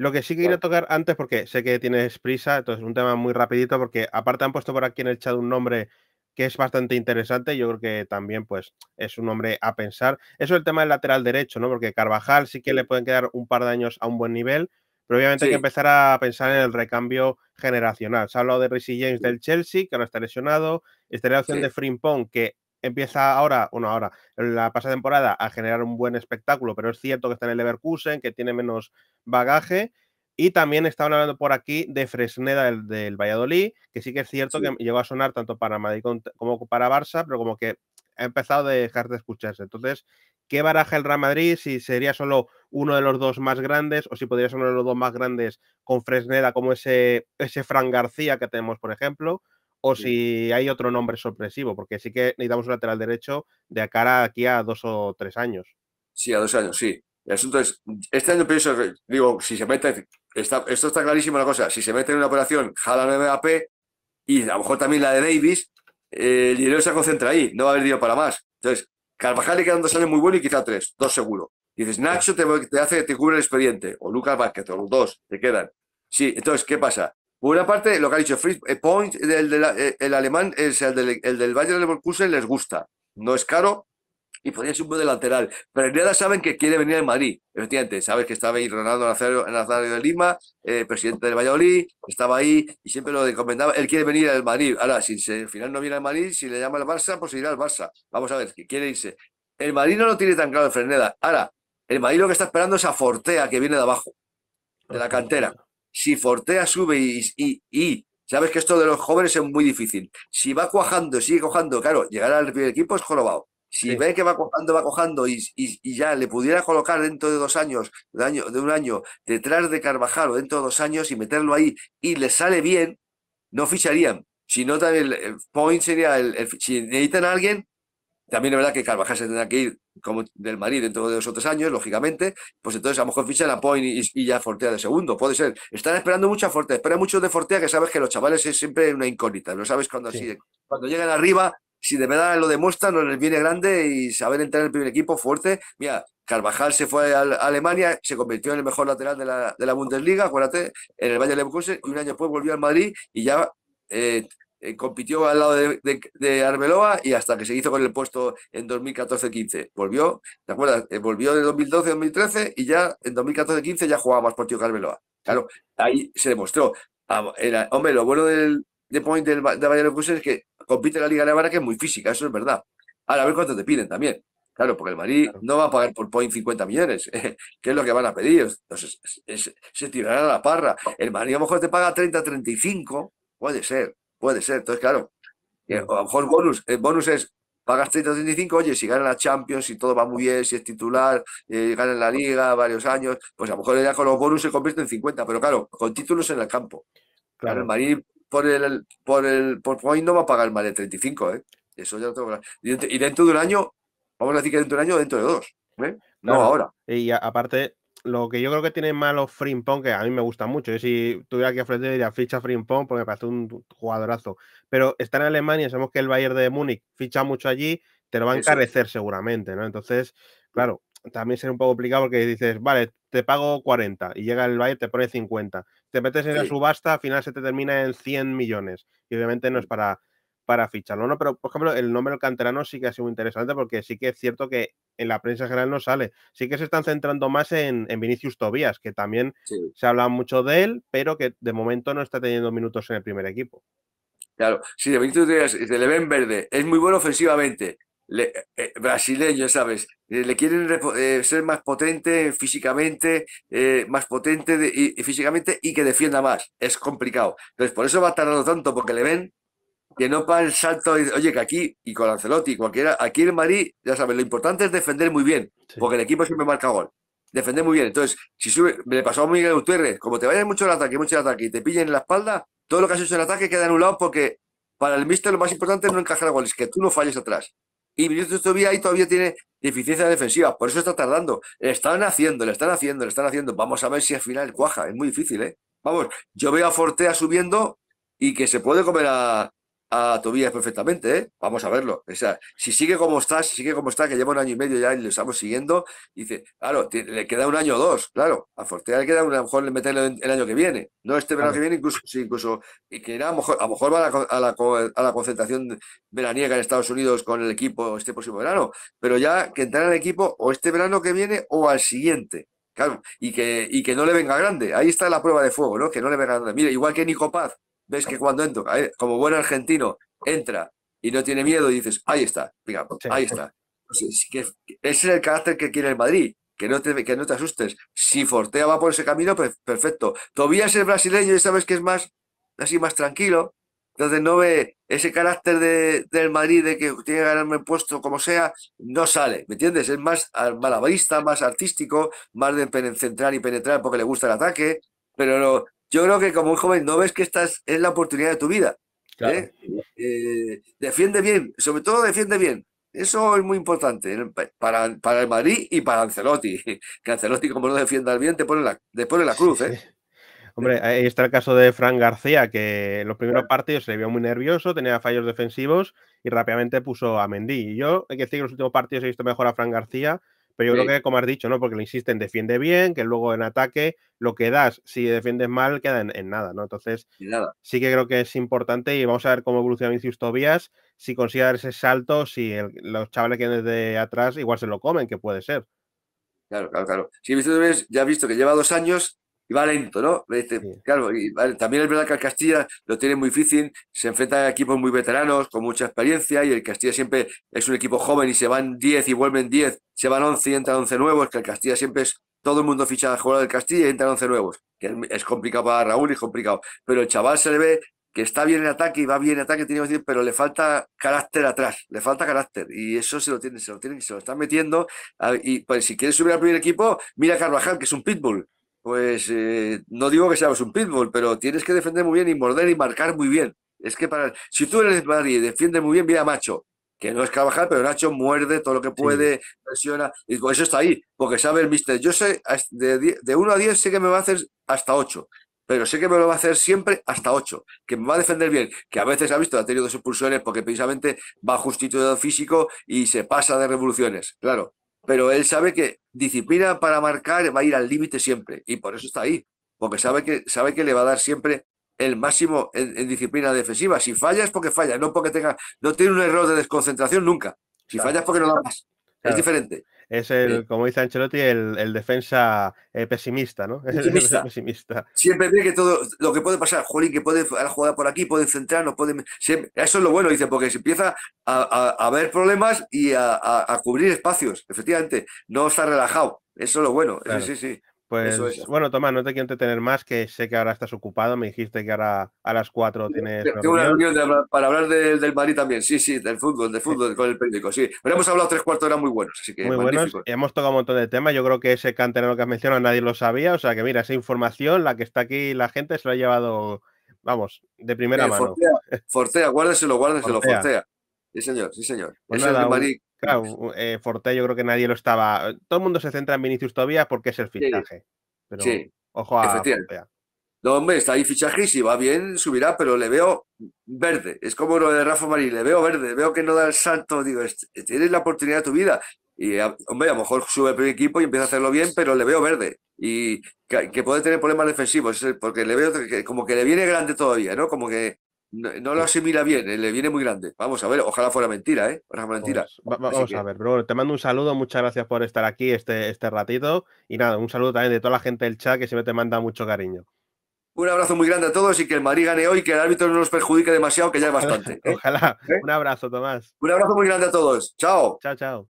Lo que sí que quiero tocar antes, porque sé que tienes prisa, entonces es un tema muy rapidito, porque aparte han puesto por aquí en el chat un nombre que es bastante interesante, yo creo que también pues es un nombre a pensar. Eso es el tema del lateral derecho, ¿no? Porque Carvajal sí que le pueden quedar un par de años a un buen nivel, pero obviamente hay que empezar a pensar en el recambio generacional. Se ha hablado de Rissy James del Chelsea, que ahora está lesionado, estaría la opción de Frimpong, que empieza ahora, bueno, ahora, la pasada temporada a generar un buen espectáculo, pero es cierto que está en el Leverkusen, que tiene menos bagaje. Y también estaban hablando por aquí de Fresneda del, Valladolid, que sí que es cierto que llegó a sonar tanto para Madrid como para Barça, pero como que ha empezado a dejar de escucharse. Entonces, ¿qué baraja el Real Madrid? Si sería solo uno de los dos más grandes, o si podría ser uno de los dos más grandes con Fresneda, como ese, ese Fran García que tenemos, por ejemplo, o si hay otro nombre sorpresivo, porque sí que necesitamos un lateral derecho de cara aquí a dos o tres años. Sí, a dos años, sí. El asunto es, este año pienso, digo, si se mete, está, esto está clarísimo la cosa, si se mete en una operación, jala el ap y a lo mejor también la de Davis, eh, el dinero se concentra ahí, no va a haber dinero para más. Entonces, Carvajal le quedan dos años muy buenos y quizá tres, dos seguro. dices, Nacho te, te hace, te cubre el expediente, o Lucas Vázquez, o los dos, te quedan. Sí, entonces, ¿qué pasa? Por una parte, lo que ha dicho Fritz, eh, Point, eh, el, alemán, eh, el, del, Valle del Bayern les gusta. No es caro y podría ser un buen lateral. Pero en saben que quiere venir al Madrid. Efectivamente, sabes que estaba ahí Ronaldo Nazario de Lima, presidente del Valladolid, estaba ahí y siempre lo recomendaba. Él quiere venir al Madrid. Ahora, si al final no viene al Madrid, si le llama al Barça, pues irá al Barça. Vamos a ver, qué quiere irse. El Madrid no lo tiene tan claro Freneda. Ahora, el Madrid lo que está esperando es a Fortea, que viene de abajo, de la cantera si Fortea sube y, sabes que esto de los jóvenes es muy difícil. Si va cuajando, sigue cojando, claro, llegar al primer equipo es jorobado. Si ve que va cojando, va cojando y, ya le pudiera colocar dentro de dos años, de, año, de un año, detrás de Carvajal o dentro de dos años y meterlo ahí y le sale bien, no ficharían. Si no, también el, Point sería Si necesitan a alguien, también es verdad que Carvajal se tendrá que ir como del Madrid dentro de dos o tres años, lógicamente, pues entonces a lo mejor ficha la Point y, ya Fortea de segundo, puede ser. Están esperando mucho a Fortea, Espera mucho de Fortea que sabes que los chavales es siempre una incógnita, lo sabes cuando cuando llegan arriba, si de verdad lo demuestran, no les viene grande y saber entrar en el primer equipo fuerte. Mira, Carvajal se fue a Alemania, se convirtió en el mejor lateral de la, Bundesliga, acuérdate, en el de Leverkusen, y un año después volvió al Madrid y ya eh, eh, compitió al lado de, de, Arbeloa y hasta que se hizo con el puesto en 2014-15. Volvió, ¿te acuerdas? Eh, volvió de 2012-2013 y ya en 2014-15 ya jugaba más partido que Arbeloa. Claro, ahí se demostró. hombre, lo bueno del, de Point del, de Bayern es que compite en la Liga Navarra que es muy física, eso es verdad. Ahora, a ver cuánto te piden también. Claro, porque el Marí no va a pagar por Point 50 millones, qué es lo que van a pedir. Entonces, se tirará a la parra. El Marí, a lo mejor te paga 30, 35, puede ser. Puede ser, entonces claro. A lo mejor bonus, el eh, bonus es pagas 30 35, oye, si gana la Champions, si todo va muy bien, si es titular, eh, gana en la liga varios años, pues a lo mejor ya con los bonus se convierte en 50, pero claro, con títulos en el campo. Claro, el Madrid por el por el por no va a pagar más de 35, ¿eh? Eso ya lo tengo claro. Y dentro de un año, vamos a decir que dentro de un año, dentro de dos. ¿eh? No ahora. Y aparte, lo que yo creo que tiene malo Frimpong, que a mí me gusta mucho, y si tuviera que ofrecer diría ficha Frimpong porque me parece un jugadorazo, pero está en Alemania, sabemos que el Bayern de Múnich ficha mucho allí, te lo va a encarecer seguramente, ¿no? Entonces, mm. claro, también será un poco complicado porque dices, vale, te pago 40 y llega el Bayern, te pone 50, te metes en la subasta, al final se te termina en 100 millones y obviamente no es mm. para para ficharlo, ¿no? Pero, por ejemplo, el nombre del canterano sí que ha sido muy interesante porque sí que es cierto que en la prensa general no sale. Sí que se están centrando más en, Vinicius Tobías, que también se habla mucho de él, pero que de momento no está teniendo minutos en el primer equipo. Claro, si de Vinicius Tobías se le ven verde, es muy bueno ofensivamente, eh, eh, brasileño, ¿sabes? Eh, le quieren ser más potente físicamente, más potente y, físicamente y que defienda más. Es complicado. Entonces, por eso va tardando tanto, porque le ven que no para el salto. oye, que aquí, y con Ancelotti, cualquiera, aquí en Madrid, ya sabes, lo importante es defender muy bien, porque el equipo siempre marca gol. Defender muy bien. Entonces, si sube, me le pasó a Miguel Gutiérrez, como te vayas mucho el ataque, mucho el ataque y te pillen en la espalda, todo lo que has hecho en el ataque queda anulado porque para el míster lo más importante es no encajar goles, que tú no falles atrás. Y Vinicius todavía ahí todavía tiene deficiencia defensiva, por eso está tardando. Le están haciendo, le están haciendo, le están haciendo. Vamos a ver si al final cuaja, es muy difícil, ¿eh? Vamos, yo veo a Fortea subiendo y que se puede comer a, a Tobías perfectamente, ¿eh? Vamos a verlo. O sea, si sigue como está, sigue como está, que lleva un año y medio ya y lo estamos siguiendo, dice, claro, le queda un año o dos, claro. A Fortea le queda, a lo mejor le meterlo el año que viene, no este verano que viene, incluso, incluso, y que a lo mejor, a lo mejor va a la, concentración veraniega en Estados Unidos con el equipo este próximo verano, pero ya que entrar al el equipo o este verano que viene o al siguiente. Claro, y que, y que no le venga grande. Ahí está la prueba de fuego, ¿no? Que no le venga grande. Mire, igual que Nicopaz ves que cuando entro, como buen argentino, entra y no tiene miedo y dices, ahí está, ahí está. Pues ese es el carácter que quiere el Madrid, que no, te, que no te asustes. Si Fortea va por ese camino, perfecto. todavía es brasileño y sabes que es más así más tranquilo, entonces no ve ese carácter del Madrid de que tiene que ganarme el puesto como sea, no sale, ¿me entiendes? Es más malabarista, más artístico, más de centrar y penetrar porque le gusta el ataque, pero no, yo creo que como un joven no ves que esta es, la oportunidad de tu vida. ¿eh? Eh, defiende bien, sobre todo defiende bien. Eso es muy importante ¿eh? para, el Madrid y para Ancelotti. Que Ancelotti, como no defiendas bien, te pone la, pone la cruz. ¿eh? Hombre, ahí está el caso de Fran García, que en los primeros partidos se vio muy nervioso, tenía fallos defensivos y rápidamente puso a Mendy. Y yo, hay que decir que en los últimos partidos he visto mejor a Fran García pero yo creo que, como has dicho, ¿no? Porque le insisten, defiende bien, que luego en ataque lo que das, si defiendes mal, queda en, nada, ¿no? Entonces, sí que creo que es importante y vamos a ver cómo evoluciona Vinicius Tobias, si consigue dar ese salto, si los chavales que vienen desde atrás igual se lo comen, que puede ser. Claro, claro, claro. Sí, Tobias ya ha visto que lleva dos años y va lento, ¿no? Este, claro, también es verdad que el Castilla lo tiene muy difícil, se enfrenta a equipos muy veteranos, con mucha experiencia, y el Castilla siempre es un equipo joven y se van 10 y vuelven 10, se van 11 y entran 11 nuevos, que el Castilla siempre es todo el mundo ficha a jugar del Castilla y entran 11 nuevos, que es complicado para Raúl, es complicado, pero el chaval se le ve que está bien en ataque y va bien en ataque, tiene que decir, pero le falta carácter atrás, le falta carácter. Y eso se lo tiene, se lo tiene, se lo están metiendo. Y pues, si quieres subir al primer equipo, mira a Carvajal, que es un pitbull pues eh, no digo que seas un pitbull, pero tienes que defender muy bien y morder y marcar muy bien. Es que para si tú eres Madrid y defiendes muy bien, mira Macho, que no es bajar, pero Nacho muerde todo lo que puede, presiona, y pues eso está ahí, porque sabe el mister. Yo sé, de, de 1 a 10 sé que me va a hacer hasta 8, pero sé que me lo va a hacer siempre hasta 8, que me va a defender bien, que a veces ha visto, ha tenido dos expulsiones porque precisamente va justito de físico y se pasa de revoluciones, claro. Pero él sabe que disciplina para marcar va a ir al límite siempre y por eso está ahí, porque sabe que, sabe que le va a dar siempre el máximo en, disciplina defensiva. Si falla es porque falla, no porque tenga, no tiene un error de desconcentración nunca. Si fallas, porque no da más. Es diferente. Es el, como dice Ancelotti, el, eh, defensa pesimista, ¿no? Es el pesimista. Siempre ve que todo lo que puede pasar, Jolín, que puede jugar por aquí, puede centrar puede Siempre, eso es lo bueno, dice, porque se empieza a, ver problemas y a, cubrir espacios, efectivamente. No está relajado. Eso es lo bueno. Sí, sí, sí. Pues bueno, Tomás, no te quiero entretener más, que sé que ahora estás ocupado. Me dijiste que ahora a las cuatro tienes. Tengo una reunión para hablar del Madrid también, sí, sí, del fútbol, del eh. fútbol, con el periódico, sí. Pero hemos hablado tres cuartos, eran muy buenos, así que. Muy buenos, hemos tocado un montón de temas. Yo creo que ese canterano que has mencionado nadie lo sabía, o sea que mira, esa información, la que está aquí la gente se lo ha llevado, vamos, de primera eh, mano. Forcea, fortea, guárdeselo, guárdeselo, Sí, señor, sí, señor. Pues es el Claro, pues eh, Forte yo creo que nadie lo estaba. Eh, todo el mundo se centra en Vinicius todavía porque es el fichaje. Sí. Pero ojo a Efectivamente. No, hombre, está ahí fichaje y si va bien subirá, pero le veo verde. Es como lo de Rafa Marín, le veo verde, veo que no da el salto. Digo, este, tienes la oportunidad de tu vida. Y, hombre, a lo mejor sube el primer equipo y empieza a hacerlo bien, pero le veo verde. Y que, puede tener problemas defensivos, porque le veo como que le viene grande todavía, ¿no? Como que no, lo asimila bien, eh, le viene muy grande. Vamos a ver, ojalá fuera mentira, ¿eh? Ojalá mentira. Pues vamos a ver, bueno te mando un saludo, muchas gracias por estar aquí este, este ratito. Y nada, un saludo también de toda la gente del chat que siempre te manda mucho cariño. Un abrazo muy grande a todos y que el Madrid gane hoy, que el árbitro no nos perjudique demasiado, que ya es bastante. ¿eh? Ojalá. ¿Eh? Un abrazo, Tomás. Un abrazo muy grande a todos. Chao. Chao, chao.